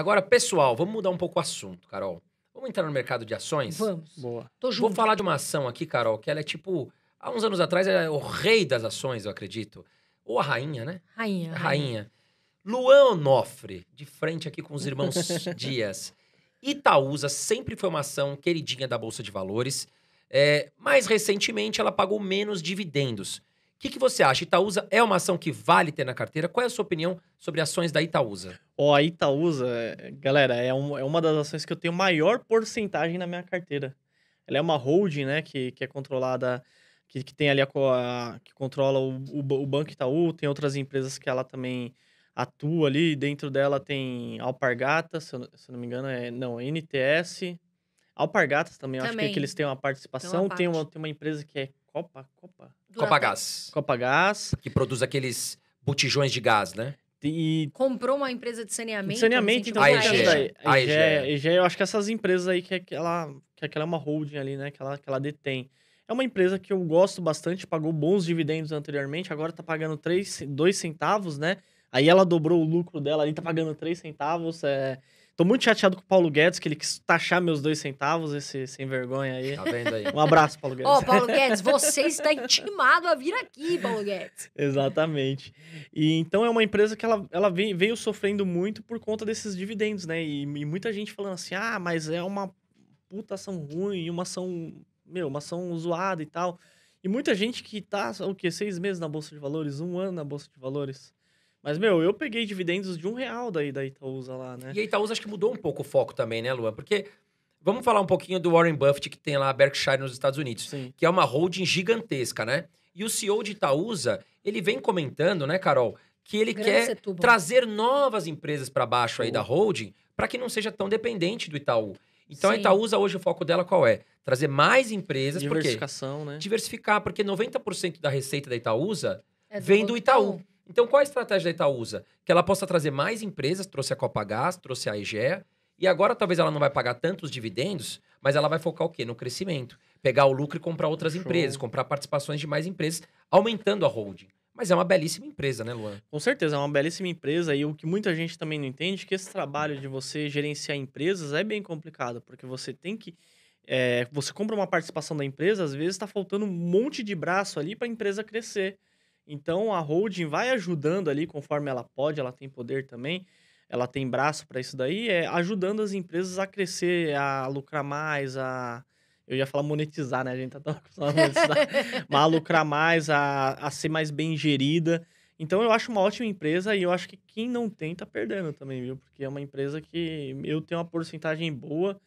Agora, pessoal, vamos mudar um pouco o assunto, Carol. Vamos entrar no mercado de ações? Vamos. Boa. Tô junto. Vou falar de uma ação aqui, Carol, que ela é tipo. Há uns anos atrás, ela é o rei das ações, eu acredito. Ou a rainha, né? Rainha. A rainha. rainha. Luan Onofre, de frente aqui com os irmãos Dias. Itaúsa sempre foi uma ação queridinha da Bolsa de Valores. É, mais recentemente, ela pagou menos dividendos. O que, que você acha? Itaúsa é uma ação que vale ter na carteira? Qual é a sua opinião sobre ações da Itaúsa? Ó, a Itaúsa, galera, é, um, é uma das ações que eu tenho maior porcentagem na minha carteira. Ela é uma holding, né, que, que é controlada, que, que tem ali a, a que controla o, o, o, Banco Itaú, tem outras empresas que ela também atua ali, dentro dela tem Alpargatas, se, se eu, não me engano, é, não, é NTS, Alpargatas também, também. acho que, é que, eles têm uma participação, tem uma, tem uma, tem uma empresa que é Copa, Copa? Copagás. Copagás. Que produz aqueles botijões de gás, né? E... Comprou uma empresa de saneamento. De saneamento, então. A IGE. A eu acho que essas empresas aí que é aquela, que é aquela é uma holding ali, né? Que ela, que ela detém. É uma empresa que eu gosto bastante, pagou bons dividendos anteriormente, agora tá pagando 3, 2 centavos, né? Aí ela dobrou o lucro dela ali, tá pagando 3 centavos. É... Tô muito chateado com o Paulo Guedes, que ele quis taxar meus dois centavos, esse sem vergonha aí. Tá vendo aí? Um abraço, Paulo Guedes. Ó, oh, Paulo Guedes, você está intimado a vir aqui, Paulo Guedes. Exatamente. E então é uma empresa que ela, ela veio sofrendo muito por conta desses dividendos, né? E, e muita gente falando assim, ah, mas é uma puta ação ruim, uma ação, meu, uma ação zoada e tal. E muita gente que tá, o quê? Seis meses na Bolsa de Valores, um ano na Bolsa de Valores mas, meu, eu peguei dividendos de um real daí da Itaúsa lá, né? E a Itaúsa acho que mudou um pouco o foco também, né, Luan? Porque vamos falar um pouquinho do Warren Buffett que tem lá a Berkshire nos Estados Unidos, Sim. que é uma holding gigantesca, né? E o CEO de Itaúsa, ele vem comentando, né, Carol, que ele Grande quer trazer novas empresas para baixo aí da holding para que não seja tão dependente do Itaú. Então Sim. a Itaúsa hoje o foco dela qual é? Trazer mais empresas, diversificação, né? Diversificar, porque 90% da receita da Itaúsa é do vem do Itaú. Itaú. Então, qual a estratégia da Itaú usa? Que ela possa trazer mais empresas, trouxe a Copagás, trouxe a IGEA, e agora talvez ela não vai pagar tantos dividendos, mas ela vai focar o quê? No crescimento. Pegar o lucro e comprar outras Show. empresas, comprar participações de mais empresas, aumentando a holding. Mas é uma belíssima empresa, né, Luan? Com certeza, é uma belíssima empresa. E o que muita gente também não entende é que esse trabalho de você gerenciar empresas é bem complicado, porque você tem que. É, você compra uma participação da empresa, às vezes está faltando um monte de braço ali para a empresa crescer. Então a holding vai ajudando ali conforme ela pode, ela tem poder também, ela tem braço para isso daí, é ajudando as empresas a crescer, a lucrar mais, a eu ia falar monetizar, né? A gente tá tão acostumado a monetizar, mas a lucrar mais, a, a ser mais bem gerida. Então eu acho uma ótima empresa e eu acho que quem não tem tá perdendo também, viu? Porque é uma empresa que eu tenho uma porcentagem boa.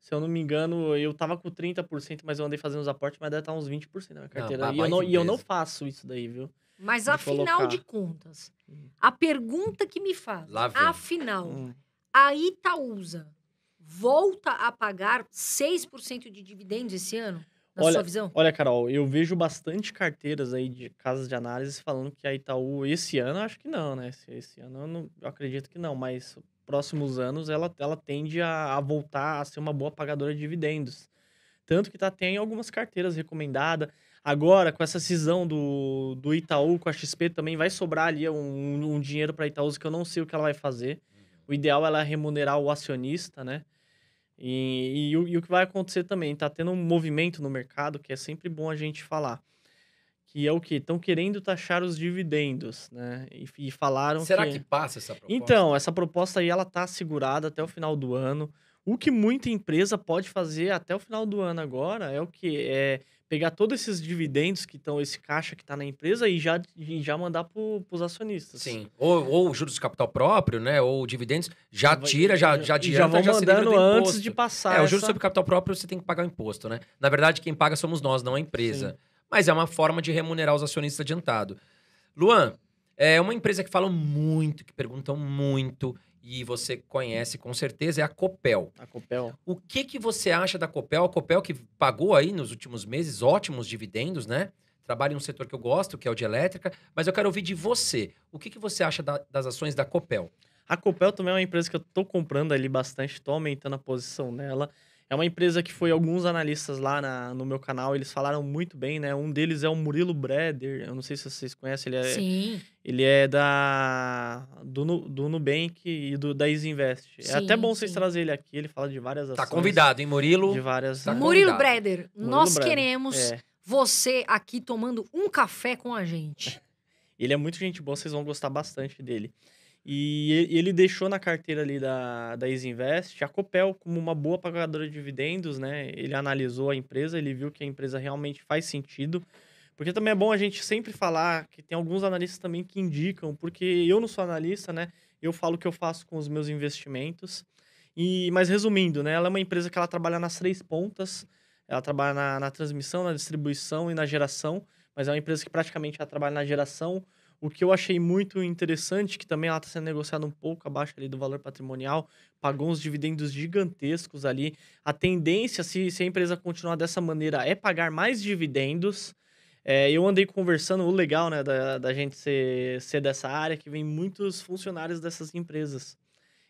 Se eu não me engano, eu tava com 30%, mas eu andei fazendo os aportes, mas deve estar tá uns 20% na minha carteira. Não, e, eu não, e eu não faço isso daí, viu? Mas de afinal colocar. de contas, hum. a pergunta que me faz, afinal, hum. a Itaúsa volta a pagar 6% de dividendos esse ano? Na olha, sua visão? Olha, Carol, eu vejo bastante carteiras aí de casas de análise falando que a Itaú, esse ano, acho que não, né? Esse, esse ano eu, não, eu acredito que não, mas próximos anos ela, ela tende a, a, voltar a ser uma boa pagadora de dividendos. Tanto que tá, tem algumas carteiras recomendadas. Agora, com essa cisão do, do Itaú com a XP, também vai sobrar ali um, um dinheiro para a Itaúsa que eu não sei o que ela vai fazer. O ideal é ela remunerar o acionista, né? E, e, e, o que vai acontecer também, tá tendo um movimento no mercado que é sempre bom a gente falar. Que é o que? Estão querendo taxar os dividendos, né? E, e falaram Será que... que... passa essa proposta? Então, essa proposta aí, ela tá segurada até o final do ano. O que muita empresa pode fazer até o final do ano agora é o que? É pegar todos esses dividendos que estão, esse caixa que está na empresa e já, e já mandar para os acionistas. Sim. Ou, ou juros de capital próprio, né? Ou dividendos, já tira, já já adianta, já vão mandando já antes de passar. É, essa... o juros sobre capital próprio você tem que pagar o imposto, né? Na verdade, quem paga somos nós, não a empresa. Sim. Mas é uma forma de remunerar os acionistas adiantado. Luan, é uma empresa que fala muito, que perguntam muito, e você conhece com certeza, é a Copel. A Copel. O que, que você acha da Copel? A Copel que pagou aí nos últimos meses ótimos dividendos, né? Trabalha em um setor que eu gosto, que é o de elétrica, mas eu quero ouvir de você. O que, que você acha da, das ações da Copel? A Copel também é uma empresa que eu tô comprando ali bastante, tô aumentando a posição nela. É uma empresa que foi alguns analistas lá na, no meu canal, eles falaram muito bem, né? Um deles é o Murilo Breder, eu não sei se vocês conhecem, ele é, Sim. Ele é da do, do Nubank e do, da Easy Invest. Sim, é até bom vocês trazerem trazer ele aqui, ele fala de várias tá ações. Tá convidado, hein, Murilo? De várias. Tá Murilo Breder, Murilo nós Breder. queremos é. você aqui tomando um café com a gente. Ele é muito gente boa, vocês vão gostar bastante dele. E ele deixou na carteira ali da, da Isinvest a Copel como uma boa pagadora de dividendos, né? Ele analisou a empresa, ele viu que a empresa realmente faz sentido. Porque também é bom a gente sempre falar que tem alguns analistas também que indicam, porque eu não sou analista, né? Eu falo o que eu faço com os meus investimentos. E, mas resumindo, né? Ela é uma empresa que ela trabalha nas três pontas. Ela trabalha na, na transmissão, na distribuição e na geração. Mas é uma empresa que praticamente ela trabalha na geração, o que eu achei muito interessante, que também ela está sendo negociada um pouco abaixo ali do valor patrimonial, pagou uns dividendos gigantescos ali. A tendência, se, se a empresa continuar dessa maneira, é pagar mais dividendos. É, eu andei conversando, o legal né, da, da gente ser, ser dessa área, que vem muitos funcionários dessas empresas.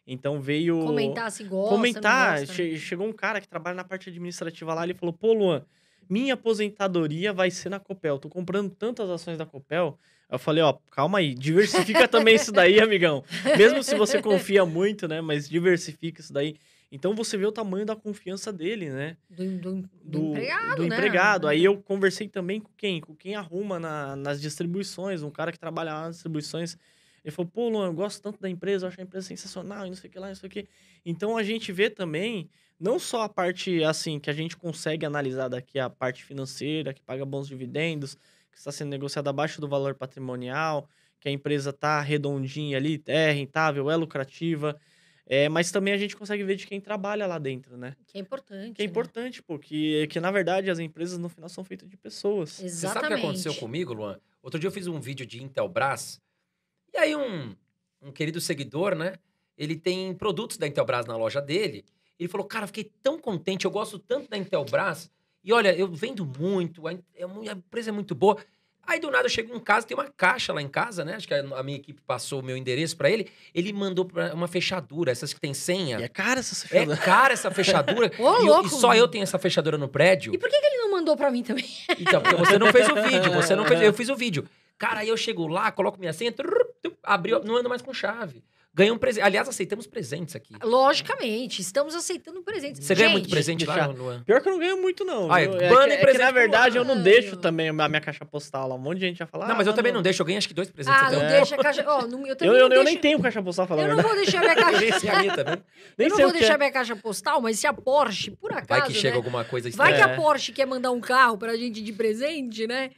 Então veio. Comentar se gosta. Comentar. Che chegou um cara que trabalha na parte administrativa lá, ele falou: pô, Luan, minha aposentadoria vai ser na Copel. Tô comprando tantas ações da Copel eu falei, ó, calma aí, diversifica também isso daí, amigão. Mesmo se você confia muito, né? Mas diversifica isso daí. Então você vê o tamanho da confiança dele, né? Do, do, do, do empregado. Do né? empregado. Aí é. eu conversei também com quem? Com quem arruma na, nas distribuições, um cara que trabalha lá nas distribuições. Ele falou, pô, Luan, eu gosto tanto da empresa, eu acho a empresa sensacional, e não sei o que lá, não sei o que. Então a gente vê também, não só a parte assim, que a gente consegue analisar daqui, a parte financeira, que paga bons dividendos, que está sendo negociado abaixo do valor patrimonial, que a empresa está redondinha ali, é rentável, é lucrativa. É, mas também a gente consegue ver de quem trabalha lá dentro, né? Que é importante. Que é né? importante, porque que, na verdade as empresas no final são feitas de pessoas. Exatamente. Você sabe o que aconteceu comigo, Luan? Outro dia eu fiz um vídeo de Intelbras, e aí um, um querido seguidor, né? Ele tem produtos da Intelbras na loja dele. Ele falou, cara, fiquei tão contente, eu gosto tanto da Intelbras e olha, eu vendo muito, é a, empresa é muito boa. Aí do nada chega um caso, tem uma caixa lá em casa, né? Acho que a minha equipe passou o meu endereço para ele. Ele mandou uma fechadura, essas que tem senha. E é cara essa é fechadura. É cara essa fechadura. Ô, e, louco, e só mano. eu tenho essa fechadura no prédio. E por que, que ele não mandou para mim também? Então, porque você não fez o vídeo, você não fez, eu fiz o vídeo. Cara, aí eu chego lá, coloco minha senha, trrr, trrr, abriu, não ando mais com chave. Ganhou um presente. Aliás, aceitamos presentes aqui. Logicamente, estamos aceitando presentes. Você Gente, ganha muito presente lá, já... Luan? Pior que eu não ganho muito, não. Ah, é, é, que, é que, na verdade, eu não ah. deixo também a minha caixa postal lá. Um monte de gente já falar. Não, mas eu ah, também não. não deixo. Eu ganho acho que dois presentes. Ah, então. não deixa a caixa... Oh, não, eu, também eu, deixo. não eu deixo... nem tenho caixa postal, falando Eu não vou deixar minha é caixa... eu não vou deixar é. minha caixa postal, mas se a Porsche, por acaso... Vai que chega né? alguma coisa estranha. Vai que a Porsche quer mandar um carro pra gente de presente, né?